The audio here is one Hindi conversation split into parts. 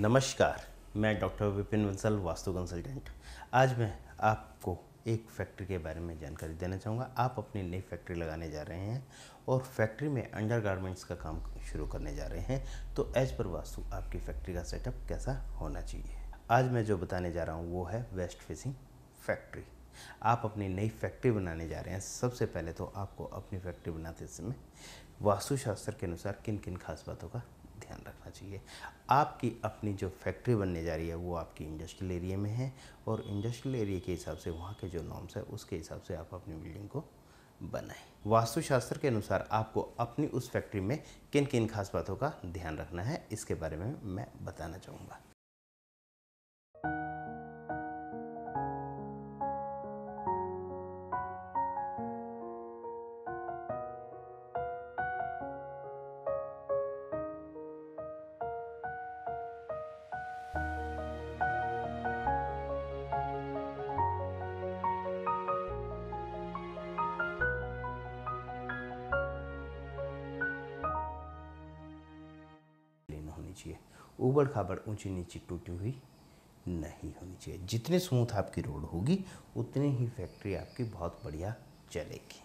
नमस्कार मैं डॉक्टर विपिन बंसल वास्तु कंसल्टेंट आज मैं आपको एक फैक्ट्री के बारे में जानकारी देना चाहूँगा आप अपनी नई फैक्ट्री लगाने जा रहे हैं और फैक्ट्री में अंडर गारमेंट्स का काम शुरू करने जा रहे हैं तो एज पर वास्तु आपकी फैक्ट्री का सेटअप कैसा होना चाहिए आज मैं जो बताने जा रहा हूँ वो है वेस्ट फेसिंग फैक्ट्री आप अपनी नई फैक्ट्री बनाने जा रहे हैं सबसे पहले तो आपको अपनी फैक्ट्री बनाते समय वास्तुशास्त्र के अनुसार किन किन खास बातों का ध्यान रखना चाहिए आपकी अपनी जो फैक्ट्री बनने जा रही है वो आपकी इंडस्ट्रियल एरिया में है और इंडस्ट्रियल एरिया के हिसाब से वहाँ के जो नॉर्म्स है उसके हिसाब से आप अपनी बिल्डिंग को बनाएं वास्तुशास्त्र के अनुसार आपको अपनी उस फैक्ट्री में किन किन खास बातों का ध्यान रखना है इसके बारे में मैं बताना चाहूँगा ऊबड़ खाबड़ ऊंची नीची टूटी हुई नहीं होनी चाहिए जितने स्मूथ आपकी रोड होगी उतनी ही फैक्ट्री आपकी बहुत बढ़िया चलेगी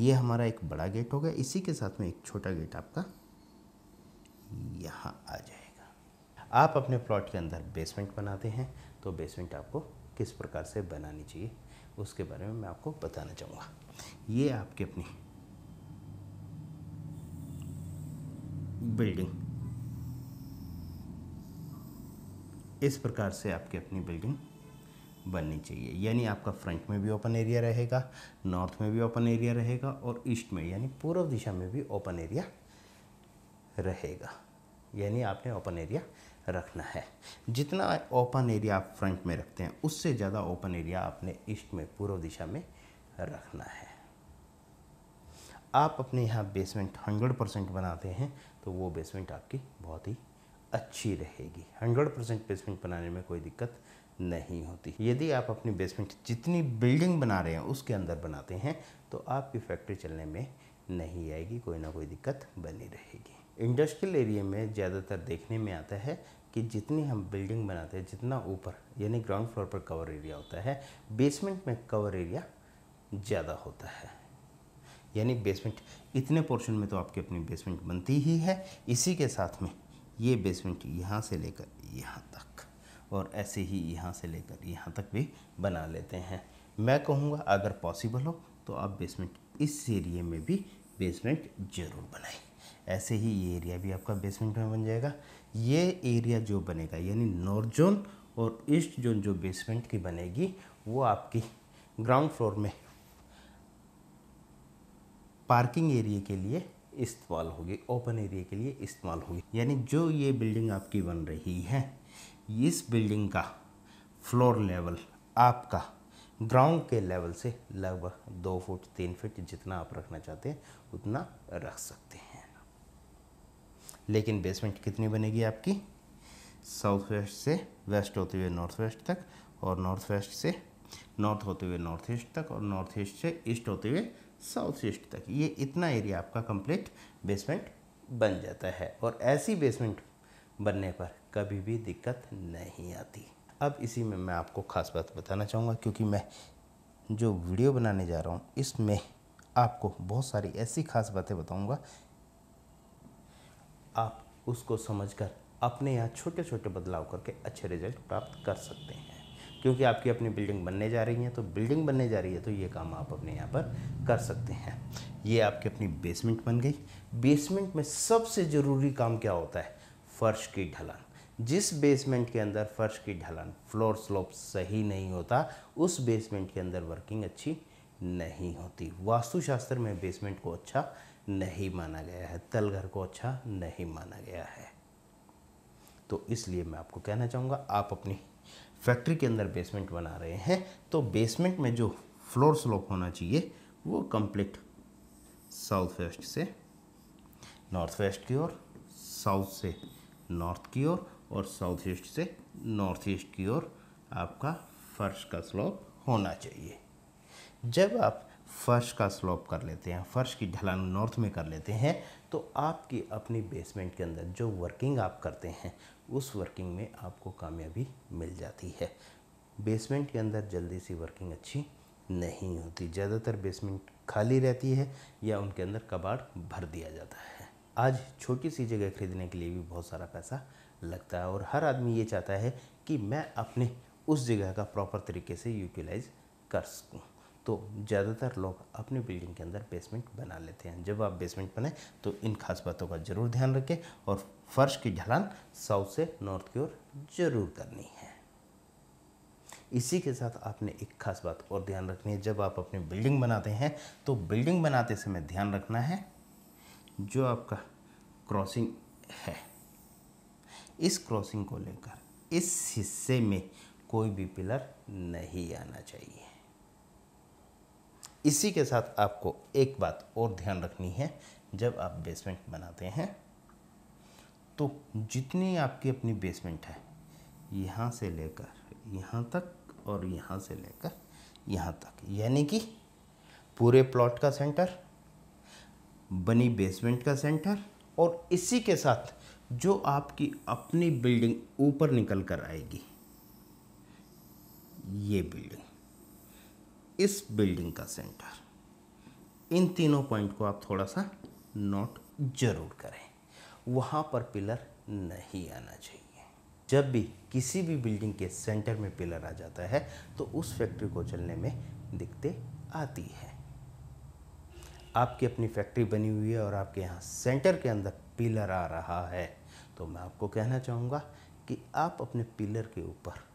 ये हमारा एक बड़ा गेट होगा इसी के साथ में एक छोटा गेट आपका यहाँ आ जाएगा आप अपने प्लॉट के अंदर बेसमेंट बनाते हैं तो बेसमेंट आपको किस प्रकार से बनानी चाहिए उसके बारे में मैं आपको बताना चाहूँगा ये आपकी अपनी बिल्डिंग इस प्रकार से आपकी अपनी बिल्डिंग बननी चाहिए यानी आपका फ्रंट में भी ओपन एरिया रहेगा नॉर्थ में भी ओपन एरिया रहेगा और ईस्ट में यानी पूर्व दिशा में भी ओपन एरिया रहेगा यानी आपने ओपन एरिया रखना है जितना ओपन एरिया आप फ्रंट में रखते हैं उससे ज़्यादा ओपन एरिया आपने ईस्ट में पूर्व दिशा में रखना है आप अपने यहाँ बेसमेंट हंड्रेड परसेंट बनाते हैं तो वो बेसमेंट आपकी बहुत ही अच्छी रहेगी 100 परसेंट बेसमेंट बनाने में कोई दिक्कत नहीं होती यदि आप अपनी बेसमेंट जितनी बिल्डिंग बना रहे हैं उसके अंदर बनाते हैं तो आपकी फैक्ट्री चलने में नहीं आएगी कोई ना कोई दिक्कत बनी रहेगी इंडस्ट्रियल एरिया में ज़्यादातर देखने में आता है कि जितनी हम बिल्डिंग बनाते हैं जितना ऊपर यानी ग्राउंड फ्लोर पर कवर एरिया होता है बेसमेंट में कवर एरिया ज़्यादा होता है यानी बेसमेंट इतने पोर्शन में तो आपकी अपनी बेसमेंट बनती ही है इसी के साथ में ये बेसमेंट यहाँ से लेकर यहाँ तक और ऐसे ही यहाँ से लेकर यहाँ तक भी बना लेते हैं मैं कहूँगा अगर पॉसिबल हो तो आप बेसमेंट इस एरिए में भी बेसमेंट ज़रूर बनाएं ऐसे ही ये एरिया भी आपका बेसमेंट में बन जाएगा ये एरिया जो बनेगा यानी नॉर्थ जोन और ईस्ट जोन जो बेसमेंट की बनेगी वो आपकी ग्राउंड फ्लोर में पार्किंग एरिया के लिए इस्तेमाल होगी ओपन एरिया के लिए इस्तेमाल होगी यानी जो ये बिल्डिंग आपकी बन रही है इस बिल्डिंग का फ्लोर लेवल आपका ग्राउंड के लेवल से लगभग दो फुट तीन फुट जितना आप रखना चाहते हैं उतना रख सकते हैं लेकिन बेसमेंट कितनी बनेगी आपकी साउथ वेस्ट से वेस्ट होते हुए नॉर्थ वेस्ट तक और नॉर्थ वेस्ट से नॉर्थ होते हुए नॉर्थ ईस्ट तक और नॉर्थ ईस्ट से ईस्ट होते हुए साउथ ईस्ट तक ये इतना एरिया आपका कंप्लीट बेसमेंट बन जाता है और ऐसी बेसमेंट बनने पर कभी भी दिक्कत नहीं आती अब इसी में मैं आपको ख़ास बात बताना चाहूँगा क्योंकि मैं जो वीडियो बनाने जा रहा हूँ इसमें आपको बहुत सारी ऐसी ख़ास बातें बताऊँगा आप उसको समझकर अपने यहाँ छोटे छोटे बदलाव करके अच्छे रिजल्ट प्राप्त कर सकते हैं क्योंकि आपकी अपनी बिल्डिंग बनने जा रही है तो बिल्डिंग बनने जा रही है तो ये काम आप अपने यहाँ पर कर सकते हैं ये आपकी अपनी बेसमेंट बन गई बेसमेंट में सबसे ज़रूरी काम क्या होता है फर्श की ढलान जिस बेसमेंट के अंदर फर्श की ढलान फ्लोर स्लोप सही नहीं होता उस बेसमेंट के अंदर वर्किंग अच्छी नहीं होती वास्तुशास्त्र में बेसमेंट को अच्छा नहीं माना गया है तलघर को अच्छा नहीं माना गया है तो इसलिए मैं आपको कहना चाहूँगा आप अपनी फैक्ट्री के अंदर बेसमेंट बना रहे हैं तो बेसमेंट में जो फ्लोर स्लोप होना चाहिए वो कंप्लीट साउथ वेस्ट से नॉर्थ वेस्ट की ओर साउथ से नॉर्थ की ओर और साउथ ईस्ट से नॉर्थ ईस्ट की ओर आपका फर्श का स्लोप होना चाहिए जब आप फर्श का स्लोप कर लेते हैं फर्श की ढलान नॉर्थ में कर लेते हैं तो आपकी अपनी बेसमेंट के अंदर जो वर्किंग आप करते हैं उस वर्किंग में आपको कामयाबी मिल जाती है बेसमेंट के अंदर जल्दी सी वर्किंग अच्छी नहीं होती ज़्यादातर बेसमेंट खाली रहती है या उनके अंदर कबाड़ भर दिया जाता है आज छोटी सी जगह खरीदने के लिए भी बहुत सारा पैसा लगता है और हर आदमी ये चाहता है कि मैं अपने उस जगह का प्रॉपर तरीके से यूटिलाइज़ कर सकूँ तो ज़्यादातर लोग अपनी बिल्डिंग के अंदर बेसमेंट बना लेते हैं जब आप बेसमेंट बनाएं तो इन खास बातों का ज़रूर ध्यान रखें और फर्श की ढलान साउथ से नॉर्थ की ओर जरूर करनी है इसी के साथ आपने एक खास बात और ध्यान रखनी है जब आप अपनी बिल्डिंग बनाते हैं तो बिल्डिंग बनाते समय ध्यान रखना है जो आपका क्रॉसिंग है इस क्रॉसिंग को लेकर इस हिस्से में कोई भी पिलर नहीं आना चाहिए इसी के साथ आपको एक बात और ध्यान रखनी है जब आप बेसमेंट बनाते हैं तो जितनी आपकी अपनी बेसमेंट है यहाँ से लेकर यहाँ तक और यहाँ से लेकर यहाँ तक यानी कि पूरे प्लॉट का सेंटर बनी बेसमेंट का सेंटर और इसी के साथ जो आपकी अपनी बिल्डिंग ऊपर निकल कर आएगी ये बिल्डिंग इस बिल्डिंग का सेंटर इन तीनों पॉइंट को आप थोड़ा सा नोट जरूर करें वहाँ पर पिलर नहीं आना चाहिए जब भी किसी भी बिल्डिंग के सेंटर में पिलर आ जाता है तो उस फैक्ट्री को चलने में दिक्कतें आती है आपकी अपनी फैक्ट्री बनी हुई है और आपके यहाँ सेंटर के अंदर पिलर आ रहा है तो मैं आपको कहना चाहूँगा कि आप अपने पिलर के ऊपर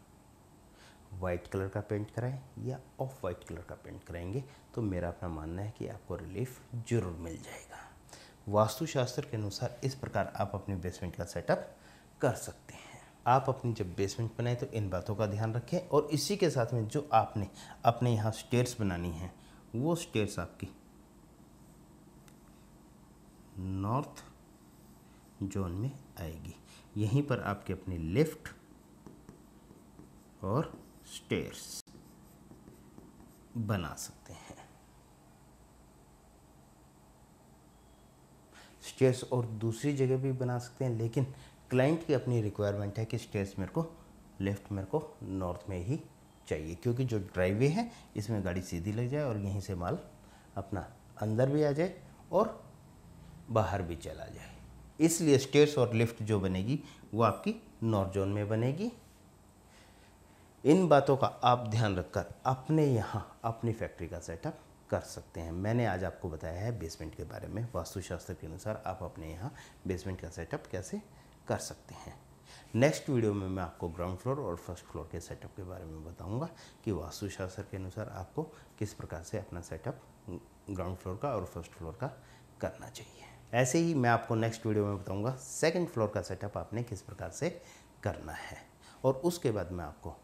वाइट कलर का पेंट कराएं या ऑफ वाइट कलर का पेंट कराएंगे तो मेरा अपना मानना है कि आपको रिलीफ जरूर मिल जाएगा वास्तुशास्त्र के अनुसार इस प्रकार आप अपने बेसमेंट का सेटअप कर सकते हैं आप अपनी जब बेसमेंट बनाएं तो इन बातों का ध्यान रखें और इसी के साथ में जो आपने अपने यहाँ स्टेयर्स बनानी हैं वो स्टेयर्स आपकी नॉर्थ जोन में आएगी यहीं पर आपके अपनी लेफ्ट और स्टेयर्स बना सकते हैं स्टेयर्स और दूसरी जगह भी बना सकते हैं लेकिन क्लाइंट की अपनी रिक्वायरमेंट है कि स्टेयर्स मेरे को लेफ़्ट मेरे को नॉर्थ में ही चाहिए क्योंकि जो ड्राइवे है इसमें गाड़ी सीधी लग जाए और यहीं से माल अपना अंदर भी आ जाए और बाहर भी चला जाए इसलिए स्टेयर्स और लिफ्ट जो बनेगी वो आपकी नॉर्थ जोन में बनेगी इन बातों का आप ध्यान रखकर अपने यहाँ अपनी फैक्ट्री का सेटअप कर सकते हैं मैंने आज आपको बताया है बेसमेंट के बारे में वास्तुशास्त्र के अनुसार आप अपने यहाँ बेसमेंट का सेटअप कैसे कर सकते हैं नेक्स्ट वीडियो में मैं आपको ग्राउंड फ्लोर और फर्स्ट फ्लोर के सेटअप के बारे में बताऊंगा कि वास्तुशास्त्र के अनुसार आपको किस प्रकार से अपना सेटअप ग्राउंड फ्लोर का और फर्स्ट फ्लोर का करना चाहिए ऐसे ही मैं आपको नेक्स्ट वीडियो में बताऊंगा सेकंड फ्लोर का सेटअप आपने किस प्रकार से करना है और उसके बाद मैं आपको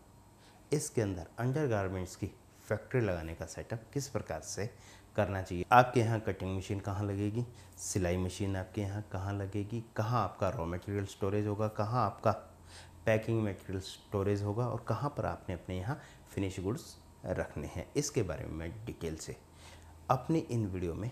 इसके अंदर अंडरगारमेंट्स की फैक्ट्री लगाने का सेटअप किस प्रकार से करना चाहिए आपके यहाँ कटिंग मशीन कहाँ लगेगी सिलाई मशीन आपके यहाँ कहाँ लगेगी कहाँ आपका रॉ मटेरियल स्टोरेज होगा कहाँ आपका पैकिंग मटेरियल स्टोरेज होगा और कहाँ पर आपने अपने यहाँ फिनिश गुड्स रखने हैं इसके बारे में मैं डिटेल से अपने इन वीडियो में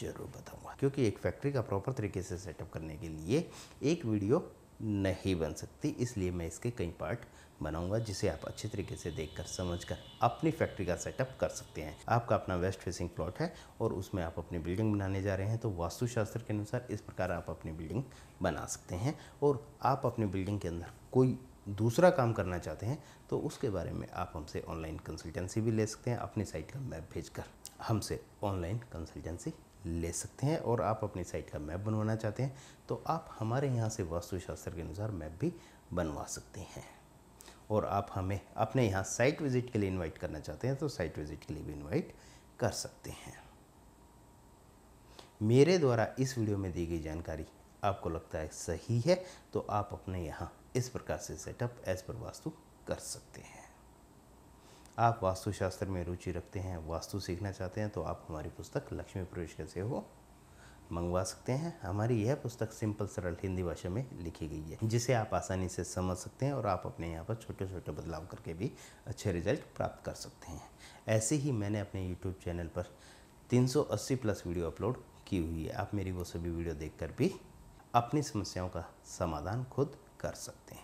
ज़रूर बताऊंगा क्योंकि एक फैक्ट्री का प्रॉपर तरीके से सेटअप करने के लिए एक वीडियो नहीं बन सकती इसलिए मैं इसके कई पार्ट बनाऊंगा जिसे आप अच्छे तरीके से देखकर समझकर अपनी फैक्ट्री का सेटअप कर सकते हैं आपका अपना वेस्ट फेसिंग प्लॉट है और उसमें आप अपनी बिल्डिंग बनाने जा रहे हैं तो वास्तुशास्त्र के अनुसार इस प्रकार आप अपनी बिल्डिंग बना सकते हैं और आप अपनी बिल्डिंग के अंदर कोई दूसरा काम करना चाहते हैं तो उसके बारे में आप हमसे ऑनलाइन कंसल्टेंसी भी ले सकते हैं अपनी साइट का मैप भेज हमसे ऑनलाइन कंसल्टेंसी ले सकते हैं और आप अपनी साइट का मैप बनवाना चाहते हैं तो आप हमारे यहाँ से वास्तुशास्त्र के अनुसार मैप भी बनवा सकते हैं और आप हमें अपने यहाँ साइट विज़िट के लिए इनवाइट करना चाहते हैं तो साइट विज़िट के लिए भी इनवाइट कर सकते हैं मेरे द्वारा इस वीडियो में दी गई जानकारी आपको लगता है सही है तो आप अपने यहाँ इस प्रकार से सेटअप एज पर वास्तु कर सकते हैं आप वास्तुशास्त्र में रुचि रखते हैं वास्तु सीखना चाहते हैं तो आप हमारी पुस्तक लक्ष्मी प्रवेश कैसे हो मंगवा सकते हैं हमारी यह पुस्तक सिंपल सरल हिंदी भाषा में लिखी गई है जिसे आप आसानी से समझ सकते हैं और आप अपने यहाँ पर छोटे छोटे बदलाव करके भी अच्छे रिजल्ट प्राप्त कर सकते हैं ऐसे ही मैंने अपने यूट्यूब चैनल पर 380 प्लस वीडियो अपलोड की हुई है आप मेरी वो सभी वीडियो देखकर भी अपनी समस्याओं का समाधान खुद कर सकते हैं